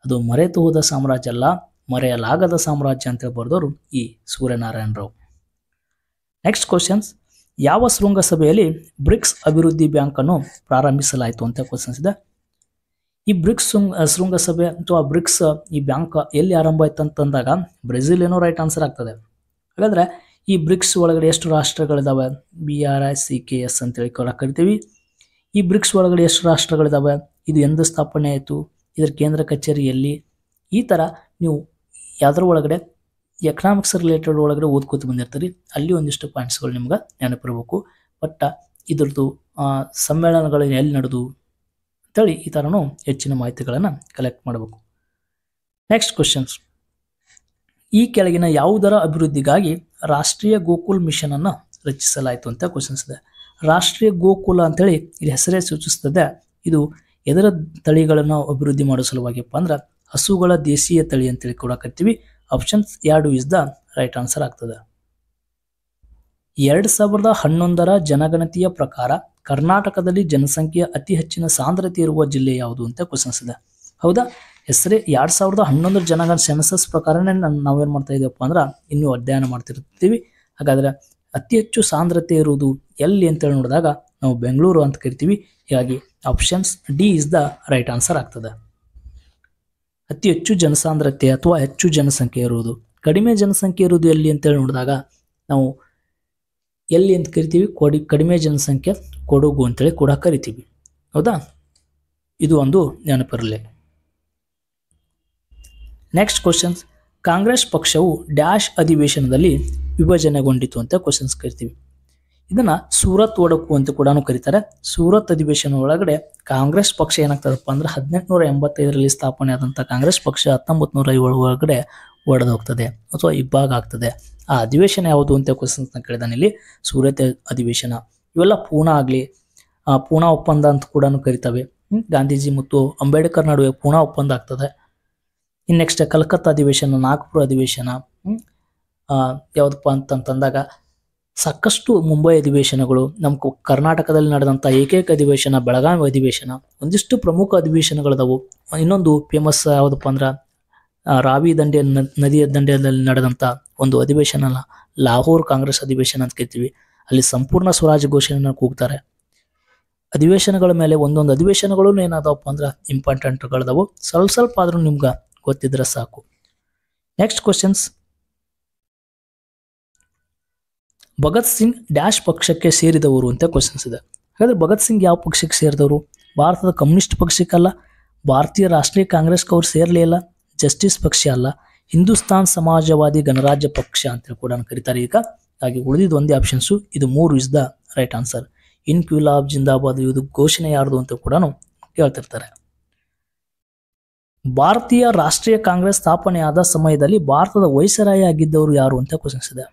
ಅದು ಮರೆತು ಹೋದ ಸಾಮ್ರಾಜ್ಯ ಅಲ್ಲ ಮರೆಯಲಾಗದ ಸಾಮ್ರಾಜ್ಯ ಅಂತೇಳಿ ಬರೆದವರು ಈ ಸೂರ್ಯನಾರಾಯಣ ರಾವ್ ನೆಕ್ಸ್ಟ್ ಕ್ವಶನ್ಸ್ ಯಾವ ಶೃಂಗಸಭೆಯಲ್ಲಿ ಬ್ರಿಕ್ಸ್ ಅಭಿವೃದ್ಧಿ ಬ್ಯಾಂಕನ್ನು ಪ್ರಾರಂಭಿಸಲಾಯಿತು ಅಂತ ಕ್ವಶನ್ಸ್ ಇದೆ ಈ ಬ್ರಿಕ್ಸ್ ಶೃಂಗಸಭೆ ಅಥವಾ ಬ್ರಿಕ್ಸ್ ಈ ಬ್ಯಾಂಕ್ ಎಲ್ಲಿ ಆರಂಭ ಆಯ್ತು ಅಂತಂದಾಗ ಬ್ರೆಜಿಲ್ ಏನೋ ರೈಟ್ ಆನ್ಸರ್ ಆಗ್ತದೆ ಹಾಗಾದರೆ ಈ ಬ್ರಿಕ್ಸ್ ಒಳಗಡೆ ಎಷ್ಟು ರಾಷ್ಟ್ರಗಳಿದಾವೆ B R I C K S ಅಂತೇಳಿ ಕರಿತೀವಿ ಈ ಬ್ರಿಕ್ಸ್ ಒಳಗಡೆ ಎಷ್ಟು ರಾಷ್ಟ್ರಗಳಿದಾವೆ ಇದು ಎಂದು ಸ್ಥಾಪನೆ ಆಯಿತು ಇದರ ಕೇಂದ್ರ ಕಚೇರಿ ಎಲ್ಲಿ ಈ ಥರ ನೀವು ಯಾವ್ದರ ಒಳಗಡೆ ಎಕನಾಮಿಕ್ಸ್ ರಿಲೇಟೆಡ್ ಒಳಗಡೆ ಓದ್ಕೋತ ಬಂದಿರ್ತೀರಿ ಅಲ್ಲಿ ಒಂದಿಷ್ಟು ಪಾಯಿಂಟ್ಸ್ಗಳು ನಿಮ್ಗೆ ನೆನಪಿರ್ಬೇಕು ಬಟ್ ಇದ್ರದ್ದು ಸಮ್ಮೇಳನಗಳು ಎಲ್ಲಿ ನಡೆದು ಅಂತೇಳಿ ಈ ಥರನೂ ಹೆಚ್ಚಿನ ಮಾಹಿತಿಗಳನ್ನು ಕಲೆಕ್ಟ್ ಮಾಡಬೇಕು ನೆಕ್ಸ್ಟ್ ಕ್ವಶನ್ಸ್ ಈ ಕೆಳಗಿನ ಯಾವುದರ ಅಭಿವೃದ್ಧಿಗಾಗಿ ರಾಷ್ಟ್ರೀಯ ಗೋಕುಲ್ ಮಿಷನನ್ನು ರಚಿಸಲಾಯಿತು ಅಂತ ಕ್ವಶನ್ಸ್ ಇದೆ ರಾಷ್ಟ್ರೀಯ ಗೋಕುಲ ಅಂತೇಳಿ ಇಲ್ಲಿ ಹೆಸರೇ ಸೂಚಿಸ್ತದೆ ಇದು ಎದರ ತಳಿಗಳನ್ನು ಅಭಿವೃದ್ಧಿ ಮಾಡೋ ಸಲುವಾಗಿಪ್ಪ ಅಂದ್ರೆ ಹಸುಗಳ ದೇಶೀಯ ತಳಿ ಅಂತೇಳಿ ಕೂಡ ಕರಿತೀವಿ ಆಪ್ಷನ್ಸ್ ಎರಡು ಇಸ್ ದ ರೈಟ್ ಆನ್ಸರ್ ಆಗ್ತದೆ ಎರಡು ಸಾವಿರದ ಹನ್ನೊಂದರ ಜನಗಣತಿಯ ಪ್ರಕಾರ ಕರ್ನಾಟಕದಲ್ಲಿ ಜನಸಂಖ್ಯೆಯ ಅತಿ ಹೆಚ್ಚಿನ ಸಾಂದ್ರತೆ ಇರುವ ಜಿಲ್ಲೆ ಯಾವುದು ಅಂತ ಕ್ವಶನ್ಸ್ ಇದೆ ಹೌದಾ ಹೆಸರೇ ಎರಡು ಸಾವಿರದ ಹನ್ನೊಂದರ ಜನಗಣ ಸೆನ್ಸಸ್ ಪ್ರಕಾರನೇ ನಾವೇನು ಮಾಡ್ತಾ ಇದ್ದೀವಪ್ಪ ಅಂದ್ರೆ ಇನ್ನೂ ಅಧ್ಯಯನ ಮಾಡ್ತಿರ್ತೀವಿ ಹಾಗಾದ್ರೆ ಅತಿ ಹೆಚ್ಚು ಸಾಂದ್ರತೆ ಇರುವುದು ಎಲ್ಲಿ ಅಂತೇಳಿ ನೋಡಿದಾಗ ನಾವು ಬೆಂಗಳೂರು ಅಂತ ಕರಿತೀವಿ ಹೀಗಾಗಿ options D is the right answer ಆಗ್ತದೆ ಅತಿ ಹೆಚ್ಚು ಜನಸಾಂದ್ರತೆ ಅಥವಾ ಹೆಚ್ಚು ಜನಸಂಖ್ಯೆ ಇರುವುದು ಕಡಿಮೆ ಜನಸಂಖ್ಯೆ ಇರುವುದು ಎಲ್ಲಿ ಅಂತೇಳಿ ನೋಡಿದಾಗ ನಾವು ಎಲ್ಲಿ ಅಂತ ಕರಿತೀವಿ ಕೊಡಿ ಕಡಿಮೆ ಜನಸಂಖ್ಯೆ ಕೊಡಗು ಅಂತೇಳಿ ಕೂಡ ಕರಿತೀವಿ ಹೌದಾ ಇದು ಒಂದು ನೆನಪಿರಲಿ ನೆಕ್ಸ್ಟ್ ಕ್ವಶನ್ಸ್ ಕಾಂಗ್ರೆಸ್ ಪಕ್ಷವು ಡ್ಯಾಶ್ ಅಧಿವೇಶನದಲ್ಲಿ ವಿಭಜನೆಗೊಂಡಿತು ಅಂತ ಕ್ವಶನ್ಸ್ ಕರಿತೀವಿ ಇದನ್ನ ಸೂರತ್ ಒಡಕು ಅಂತ ಕೂಡ ಕರೀತಾರೆ ಸೂರತ್ ಅಧಿವೇಶನ ಒಳಗಡೆ ಕಾಂಗ್ರೆಸ್ ಪಕ್ಷ ಏನಾಗ್ತದಪ್ಪ ಅಂದ್ರೆ ಹದಿನೆಂಟುನೂರ ಎಂಬತ್ತೈದರಲ್ಲಿ ಸ್ಥಾಪನೆ ಆದಂಥ ಕಾಂಗ್ರೆಸ್ ಪಕ್ಷ ಹತ್ತೊಂಬತ್ತು ನೂರ ಏಳು ಒಳಗಡೆ ಒಡೆದೋಗ್ತದೆ ಅಥವಾ ಇಬ್ಬಾಗ ಆಗ್ತದೆ ಆ ಅಧಿವೇಶನ ಯಾವುದು ಅಂತ ಕ್ವಶನ್ ಕೇಳಿದಾನೆ ಇಲ್ಲಿ ಸೂರತ್ ಅಧಿವೇಶನ ಇವೆಲ್ಲ ಪೂಣ ಆಗಲಿ ಪೂನಾ ಒಪ್ಪಂದ ಅಂತ ಕೂಡ ಕರಿತವೆ ಗಾಂಧೀಜಿ ಮತ್ತು ಅಂಬೇಡ್ಕರ್ ನಡುವೆ ಪೂನಾ ಒಪ್ಪಂದ ಆಗ್ತದೆ ಇನ್ನು ನೆಕ್ಸ್ಟ್ ಕಲ್ಕತ್ತಾ ಅಧಿವೇಶನ ನಾಗ್ಪುರ ಅಧಿವೇಶನ ಯಾವುದಪ್ಪ ಅಂತಂದಾಗ ಸಾಕಷ್ಟು ಮುಂಬೈ ಅಧಿವೇಶನಗಳು ನಮ್ಮ ಕರ್ನಾಟಕದಲ್ಲಿ ನಡೆದಂಥ ಏಕೈಕ ಅಧಿವೇಶನ ಬೆಳಗಾವಿ ಅಧಿವೇಶನ ಒಂದಿಷ್ಟು ಪ್ರಮುಖ ಅಧಿವೇಶನಗಳದವು ಇನ್ನೊಂದು ಫೇಮಸ್ ಯಾವುದಪ್ಪ ಅಂದ್ರೆ ರಾವಿ ದಂಡೆ ನದಿಯ ದಂಡೆಯಲ್ಲಿ ನಡೆದಂಥ ಒಂದು ಅಧಿವೇಶನ ಲಾಹೋರ್ ಕಾಂಗ್ರೆಸ್ ಅಧಿವೇಶನ ಅಂತ ಕೇಳ್ತೀವಿ ಅಲ್ಲಿ ಸಂಪೂರ್ಣ ಸ್ವರಾಜ್ ಘೋಷಣೆಯನ್ನು ಕೂಗ್ತಾರೆ ಅಧಿವೇಶನಗಳ ಮೇಲೆ ಒಂದೊಂದು ಅಧಿವೇಶನಗಳು ಏನಾದವಪ್ಪ ಅಂದ್ರೆ ಇಂಪಾರ್ಟೆಂಟ್ಗಳದವು ಸ್ವಲ್ಪ ಸ್ವಲ್ಪ ಆದರೂ ನಿಮ್ಗೆ ಗೊತ್ತಿದ್ರೆ ಸಾಕು next questions Bhagat Singh dash ಪಕ್ಷಕ್ಕೆ ಸೇರಿದವರು ಅಂತ ಕ್ವಶನ್ಸ್ ಇದೆ ಹಾಗಾದ್ರೆ ಭಗತ್ ಸಿಂಗ್ ಯಾವ ಪಕ್ಷಕ್ಕೆ ಸೇರಿದವರು ಭಾರತದ ಕಮ್ಯುನಿಸ್ಟ್ ಪಕ್ಷಕ್ಕಲ್ಲ ಭಾರತೀಯ ರಾಷ್ಟ್ರೀಯ ಕಾಂಗ್ರೆಸ್ಗೆ ಅವ್ರು ಸೇರಲೇ ಇಲ್ಲ ಜಸ್ಟಿಸ್ ಪಕ್ಷ ಅಲ್ಲ ಹಿಂದೂಸ್ತಾನ್ ಸಮಾಜವಾದಿ ಗಣರಾಜ್ಯ ಪಕ್ಷ ಅಂತೇಳಿ ಕೂಡ ಕರೀತಾರೆ ಈಗ ಹಾಗೆ ಉಳಿದಿದ್ದು ಒಂದೇ ಆಪ್ಷನ್ಸು ಇದು ಮೂರು ಇಸ್ ದ ರೈಟ್ ಆನ್ಸರ್ ಇನ್ಕ್ಯುಲಾಬ್ ಜಿಂದಾಬಾದ್ ಇದು ಘೋಷಣೆ ಯಾರ್ದು ಅಂತ ಕೂಡ ಕೇಳ್ತಿರ್ತಾರೆ ಭಾರತೀಯ ರಾಷ್ಟ್ರೀಯ ಕಾಂಗ್ರೆಸ್ ಸ್ಥಾಪನೆಯಾದ ಸಮಯದಲ್ಲಿ ಭಾರತದ ವಯಸ್ಸರಾಯ ಆಗಿದ್ದವರು ಯಾರು ಅಂತ ಕ್ವಶನ್ಸ್ ಇದೆ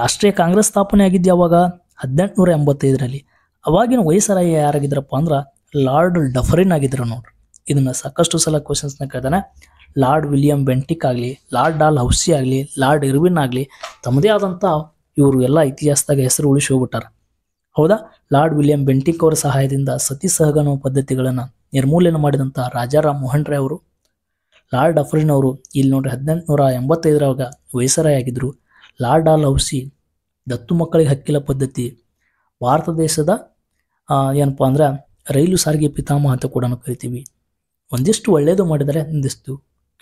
ರಾಷ್ಟ್ರೀಯ ಕಾಂಗ್ರೆಸ್ ಸ್ಥಾಪನೆ ಆಗಿದ್ದು ಯಾವಾಗ ಹದಿನೆಂಟುನೂರ ಎಂಬತ್ತೈದರಲ್ಲಿ ಅವಾಗಿನ ವಯಸ್ಸರಾಯ ಯಾರಾಗಿದ್ರಪ್ಪ ಅಂದ್ರೆ ಲಾರ್ಡ್ ಡಫರಿನ್ ಆಗಿದ್ರು ನೋಡ್ರಿ ಇದನ್ನು ಸಾಕಷ್ಟು ಸಲ ಕ್ವಶನ್ಸ್ನ ಕೇಳ್ತಾನೆ ಲಾರ್ಡ್ ವಿಲಿಯಂ ಬೆಂಟಿಕ್ ಆಗಲಿ ಲಾರ್ಡ್ ಡಾಲ್ ಹೌಸಿ ಆಗಲಿ ಲಾರ್ಡ್ ಇರ್ವಿನ್ ಆಗಲಿ ತಮ್ಮದೇ ಆದಂಥ ಇವರು ಎಲ್ಲ ಇತಿಹಾಸದಾಗ ಹೆಸರು ಉಳಿಸಿ ಹೋಗ್ಬಿಟ್ಟಾರ ಹೌದಾ ಲಾರ್ಡ್ ವಿಲಿಯಂ ಬೆಂಟಿಕ್ ಅವರ ಸಹಾಯದಿಂದ ಸತಿ ಸಹಗನ ಪದ್ಧತಿಗಳನ್ನು ನಿರ್ಮೂಲನೆ ಮಾಡಿದಂಥ ರಾಜಾರಾಮ್ ಮೋಹನ್ ರಾಯ್ ಅವರು ಲಾರ್ಡ್ ಅಫ್ರಿನ್ ಅವರು ಇಲ್ಲಿ ನೋಡ್ರಿ ಹದಿನೆಂಟುನೂರ ಎಂಬತ್ತೈದರಾಗ ಆಗಿದ್ರು ಲಾರ್ಡ್ ಆಲ್ ಹೌಸಿ ದತ್ತು ಮಕ್ಕಳಿಗೆ ಹಕ್ಕಿಲ ಪದ್ಧತಿ ಭಾರತ ದೇಶದ ಏನಪ್ಪ ಅಂದ್ರೆ ರೈಲು ಸಾರಿಗೆ ಪಿತಾಮಹ ಅಂತ ಕೂಡ ಕರಿತೀವಿ ಒಂದಿಷ್ಟು ಒಳ್ಳೆಯದು ಮಾಡಿದರೆ ಒಂದಿಷ್ಟು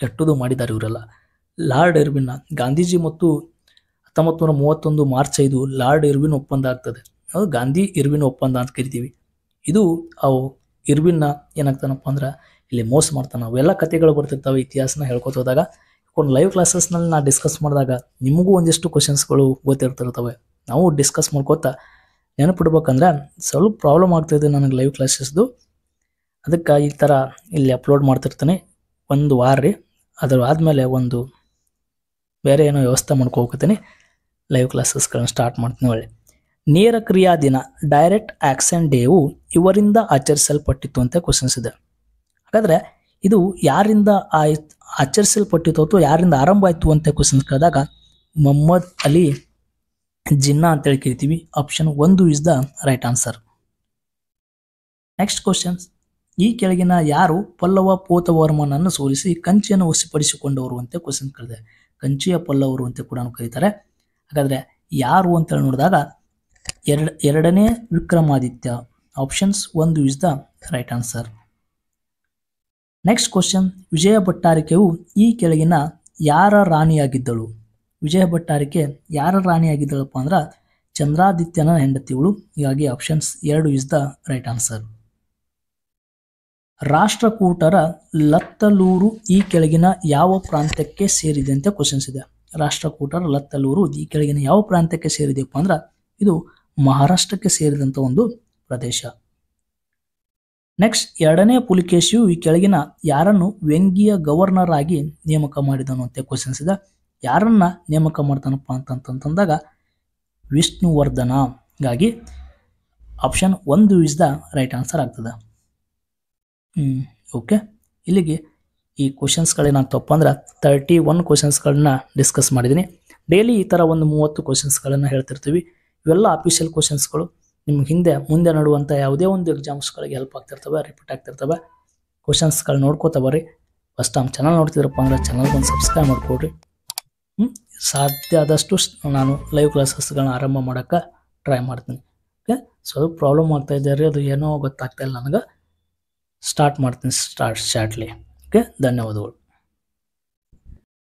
ಕೆಟ್ಟದು ಮಾಡಿದ್ದಾರೆ ಇವರೆಲ್ಲ ಲಾರ್ಡ್ ಇರ್ವಿನ್ನ ಗಾಂಧೀಜಿ ಮತ್ತು ಹತ್ತೊಂಬತ್ತು ನೂರ ಮೂವತ್ತೊಂದು ಮಾರ್ಚ್ ಐದು ಲಾರ್ಡ್ ಇರ್ವಿನ್ ಒಪ್ಪಂದ ಆಗ್ತದೆ ಅದು ಗಾಂಧಿ ಇರ್ವಿನ್ ಒಪ್ಪಂದ ಅಂತ ಕರಿತೀವಿ ಇದು ಅವು ಇರ್ವಿನ್ನ ಏನಾಗ್ತಾನಪ್ಪ ಅಂದ್ರೆ ಇಲ್ಲಿ ಮೋಸ ಮಾಡ್ತಾನೆ ಅವೆಲ್ಲ ಕಥೆಗಳು ಬರ್ತಿರ್ತಾವೆ ಇತಿಹಾಸನ ಹೇಳ್ಕೊತ ಹೋದಾಗ ಒಂದು ಲೈವ್ ಕ್ಲಾಸಸ್ನಲ್ಲಿ ನಾ ಡಿಸ್ಕಸ್ ಮಾಡಿದಾಗ ನಿಮಗೂ ಒಂದಿಷ್ಟು ಕ್ವಶನ್ಸ್ಗಳು ಗೊತ್ತಿರ್ತಿರ್ತವೆ ನಾವು ಡಿಸ್ಕಸ್ ಮಾಡ್ಕೋತಾ ನೆನಪಿಡ್ಬೇಕಂದ್ರೆ ಸ್ವಲ್ಪ ಪ್ರಾಬ್ಲಮ್ ಆಗ್ತಾಯಿದೆ ನನಗೆ ಲೈವ್ ಕ್ಲಾಸಸ್ದು ಅದಕ್ಕೆ ಈ ಥರ ಇಲ್ಲಿ ಅಪ್ಲೋಡ್ ಮಾಡ್ತಿರ್ತೀನಿ ಒಂದು ವಾರ ರೀ ಅದರ ಆದಮೇಲೆ ಒಂದು ಬೇರೆ ಏನೋ ವ್ಯವಸ್ಥೆ ಮಾಡ್ಕೋತೀನಿ ಲೈವ್ ಕ್ಲಾಸಸ್ಗಳನ್ನ ಸ್ಟಾರ್ಟ್ ಮಾಡ್ತೀನಿ ಒಳ್ಳೆ ನೇರ ಕ್ರಿಯಾ ದಿನ ಡೈರೆಕ್ಟ್ ಆ್ಯಕ್ಷನ್ ಡೇವು ಇವರಿಂದ ಆಚರಿಸಲ್ಪಟ್ಟಿತ್ತು ಅಂತ ಕ್ವಶನ್ಸ್ ಇದೆ ಹಾಗಾದರೆ ಇದು ಯಾರಿಂದ ಆಯ್ತು ಆಚರಿಸಲ್ಪಟ್ಟಿತ್ತು ಅಥವಾ ಯಾರಿಂದ ಆರಂಭ ಆಯಿತು ಅಂತ ಕ್ವಶನ್ ಕೇಳಿದಾಗ ಮೊಹಮ್ಮದ್ ಅಲಿ ಜಿನ್ನಾ ಅಂತೇಳಿ ಕೇಳ್ತೀವಿ ಆಪ್ಷನ್ ಒಂದು is the right answer next question ಈ ಕೆಳಗಿನ ಯಾರು ಪಲ್ಲವ ಪೋತವರ್ಮನನ್ನು ಸೋಲಿಸಿ ಕಂಚಿಯನ್ನು ವಸಿಪಡಿಸಿಕೊಂಡವರು ಅಂತ ಕ್ವಶನ್ ಕೇಳಿದೆ ಕಂಚಿಯ ಪಲ್ಲವರು ಅಂತ ಕೂಡ ಕರೀತಾರೆ ಹಾಗಾದರೆ ಯಾರು ಅಂತೇಳಿ ನೋಡಿದಾಗ ಎರಡ ಎರಡನೇ ವಿಕ್ರಮಾದಿತ್ಯ ಆಪ್ಷನ್ಸ್ ಒಂದು is the right answer next question Vijaya ಭಟ್ಟಾರಿಕೆಯು ಈ ಕೆಳಗಿನ ಯಾರ ರಾಣಿಯಾಗಿದ್ದಳು ವಿಜಯ ಭಟ್ಟಾರಿಕೆ ಯಾರ ರಾಣಿಯಾಗಿದ್ದಳಪ್ಪ ಅಂದ್ರೆ ಚಂದ್ರಾದಿತ್ಯನ ಹೆಂಡತಿಗಳು ಹೀಗಾಗಿ ಆಪ್ಷನ್ಸ್ ಎರಡು ಇಸ್ ದ ರೈಟ್ ಆನ್ಸರ್ ರಾಷ್ಟ್ರಕೂಟರ ಲತ್ತಲೂರು ಈ ಕೆಳಗಿನ ಯಾವ ಪ್ರಾಂತ್ಯಕ್ಕೆ ಸೇರಿದೆ ಅಂತ ಕ್ವಶನ್ಸ್ ಇದೆ ರಾಷ್ಟ್ರಕೂಟರ ಲತ್ತಲೂರು ಈ ಕೆಳಗಿನ ಯಾವ ಪ್ರಾಂತ್ಯಕ್ಕೆ ಸೇರಿದೆಯಪ್ಪ ಅಂದ್ರೆ ಇದು ಮಹಾರಾಷ್ಟ್ರಕ್ಕೆ ಸೇರಿದಂಥ ಒಂದು ಪ್ರದೇಶ ನೆಕ್ಸ್ಟ್ ಎರಡನೇ ಪುಲಿಕೇಶಿಯು ಈ ಕೆಳಗಿನ ಯಾರನ್ನು ವ್ಯಂಗ್ಯ ಗವರ್ನರ್ ಆಗಿ ನೇಮಕ ಮಾಡಿದನು ಅಂತ ಕ್ವಶನ್ಸ್ ಇದೆ ಯಾರನ್ನ ನೇಮಕ ಮಾಡ್ತಾನಪ್ಪ ಅಂತಂತಂದಾಗ ವಿಷ್ಣುವರ್ಧನ ಗಾಗಿ ಆಪ್ಷನ್ ಒಂದು ಇಸ್ ದ ರೈಟ್ ಆನ್ಸರ್ ಆಗ್ತದೆ ಹ್ಞೂ ಓಕೆ ಇಲ್ಲಿಗೆ ಈ ಕ್ವಶನ್ಸ್ಗಳೇನಾಗ್ತವಪ್ಪ ಅಂದ್ರೆ ತರ್ಟಿ ಒನ್ ಕ್ವಶನ್ಸ್ಗಳನ್ನ ಡಿಸ್ಕಸ್ ಮಾಡಿದ್ದೀನಿ ಡೈಲಿ ಈ ಥರ ಒಂದು ಮೂವತ್ತು ಕ್ವಶನ್ಸ್ಗಳನ್ನು ಹೇಳ್ತಿರ್ತೀವಿ ಇವೆಲ್ಲ ಅಫಿಷಿಯಲ್ ಕ್ವಶನ್ಸ್ಗಳು ನಿಮ್ಗೆ ಹಿಂದೆ ಮುಂದೆ ನೋಡುವಂಥ ಯಾವುದೇ ಒಂದು ಎಕ್ಸಾಮ್ಸ್ಗಳಿಗೆ ಹೆಲ್ಪ್ ಆಗ್ತಿರ್ತವೆ ರಿಪೀಟ್ ಆಗ್ತಿರ್ತವೆ ಕ್ವಶನ್ಸ್ಗಳು ನೋಡ್ಕೋತ ಬರ್ರಿ ಫಸ್ಟ್ ಟೈಮ್ ಚಾನಲ್ ನೋಡ್ತಿದ್ರಪ್ಪ ಅಂದರೆ ಚಾನಲ್ಗೆ ಒಂದು ಸಬ್ಸ್ಕ್ರೈಬ್ ಮಾಡಿಕೊಡ್ರಿ ಸಾಧ್ಯ ಆದಷ್ಟು ನಾನು ಲೈವ್ ಕ್ಲಾಸಸ್ಗಳನ್ನ ಆರಂಭ ಮಾಡೋಕ್ಕೆ ಟ್ರೈ ಮಾಡ್ತೀನಿ ಓಕೆ ಸ್ವಲ್ಪ ಪ್ರಾಬ್ಲಮ್ ಆಗ್ತಾಯಿದೆ ರೀ ಅದು ಏನೋ ಗೊತ್ತಾಗ್ತಾ ಇಲ್ಲ ನನಗೆ ಸ್ಟಾರ್ಟ್ ಮಾಡ್ತೀನಿ ಸ್ಟಾರ್ಟ್ ಶಾರ್ಟ್ಲಿ ಓಕೆ ಧನ್ಯವಾದಗಳು